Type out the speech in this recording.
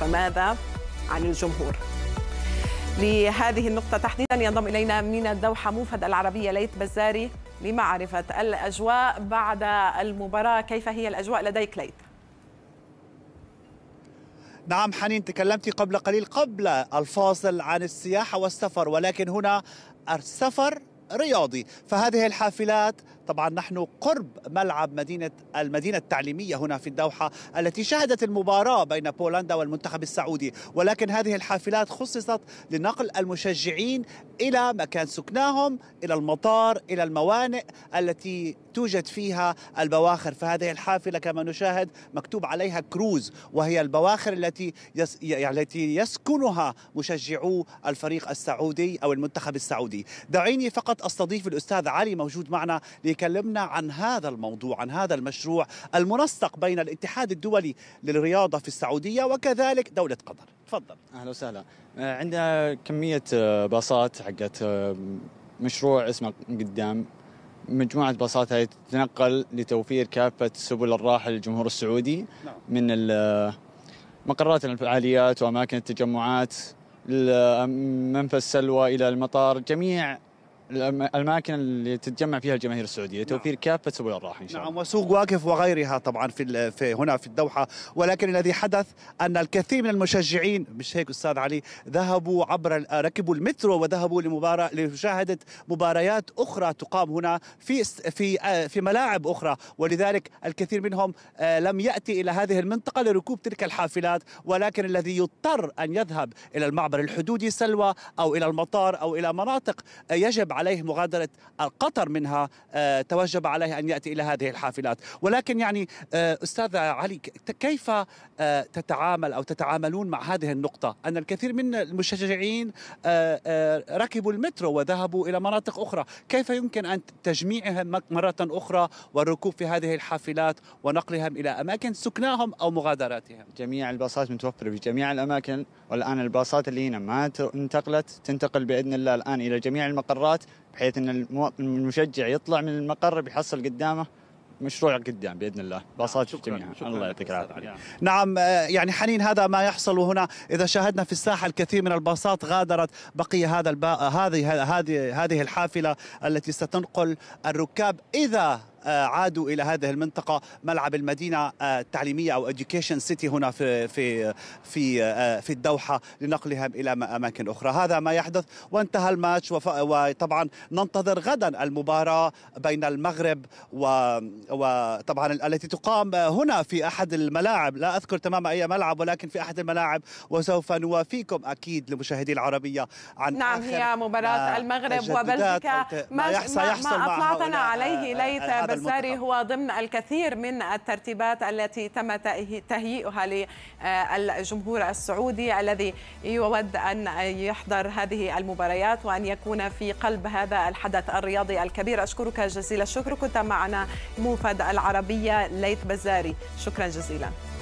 فماذا عن الجمهور لهذه النقطة تحديدا ينضم إلينا من الدوحة موفد العربية ليث بزاري لمعرفة الأجواء بعد المباراة كيف هي الأجواء لديك ليث نعم حنين تكلمت قبل قليل قبل الفاصل عن السياحة والسفر ولكن هنا السفر رياضي فهذه الحافلات طبعا نحن قرب ملعب مدينة المدينة التعليمية هنا في الدوحة التي شهدت المباراة بين بولندا والمنتخب السعودي ولكن هذه الحافلات خصصت لنقل المشجعين إلى مكان سكناهم إلى المطار إلى الموانئ التي توجد فيها البواخر فهذه الحافلة كما نشاهد مكتوب عليها كروز وهي البواخر التي يعني التي يسكنها مشجعو الفريق السعودي أو المنتخب السعودي دعيني فقط أستضيف الأستاذ علي موجود معنا لكي بيكلمنا عن هذا الموضوع عن هذا المشروع المنسق بين الاتحاد الدولي للرياضة في السعودية وكذلك دولة قطر تفضل أهلا وسهلا آه، عندنا كمية آه، باصات حقت آه، مشروع اسمه قدام مجموعة باصات هاي تتنقل لتوفير كافة سبل الراحة للجمهور السعودي نعم. من مقرات الفعاليات وأماكن التجمعات منفى السلوى إلى المطار جميع الاماكن اللي تتجمع فيها الجماهير السعوديه نعم. توفير نعم. كافه سبل الراحه ان شاء نعم، الله نعم وسوق واقف وغيرها طبعا في, في هنا في الدوحه ولكن الذي حدث ان الكثير من المشجعين مش هيك استاذ علي ذهبوا عبر ركبوا المترو وذهبوا لمباراه لمشاهده مباريات اخرى تقام هنا في في آه، في ملاعب اخرى ولذلك الكثير منهم آه، لم ياتي الى هذه المنطقه لركوب تلك الحافلات ولكن الذي يضطر ان يذهب الى المعبر الحدودي سلوى او الى المطار او الى مناطق آه، يجب عليه مغادرة القطر منها آه، توجب عليه أن يأتي إلى هذه الحافلات ولكن يعني آه، أستاذ علي كيف آه، تتعامل أو تتعاملون مع هذه النقطة أن الكثير من المشجعين ركبوا المترو وذهبوا إلى مناطق أخرى كيف يمكن أن تجميعهم مرة أخرى والركوب في هذه الحافلات ونقلهم إلى أماكن سكناهم أو مغادراتهم جميع الباصات متوفرة في جميع الأماكن والآن الباصات اللي هنا ما انتقلت تنتقل بإذن الله الآن إلى جميع المقرات بحيث ان المشجع يطلع من المقر بيحصل قدامه مشروع قدام باذن الله نعم، باصات جميعها الله يعطيك العافيه نعم آه، يعني حنين هذا ما يحصل هنا اذا شاهدنا في الساحه الكثير من الباصات غادرت بقي هذا البا... هذه هذه هذه الحافله التي ستنقل الركاب اذا آه، عادوا الى هذه المنطقه ملعب المدينه آه، التعليميه او education سيتي هنا في في في آه، في الدوحه لنقلهم الى اماكن اخرى هذا ما يحدث وانتهى الماتش وطبعا ننتظر غدا المباراه بين المغرب وطبعا التي تقام هنا في احد الملاعب لا اذكر تماما اي ملعب ولكن في احد الملاعب وسوف نوافيكم اكيد لمشاهدي العربيه عن نعم هي مباراه المغرب وبلجيكا ما, ما, ما, ما اطلعتنا عليه ليت الساري هو ضمن الكثير من الترتيبات التي تم تهيئها للجمهور السعودي الذي يود أن يحضر هذه المباريات وأن يكون في قلب هذا الحدث الرياضي الكبير أشكرك جزيل الشكر كنت معنا موفد العربية ليث بزاري شكرا جزيلا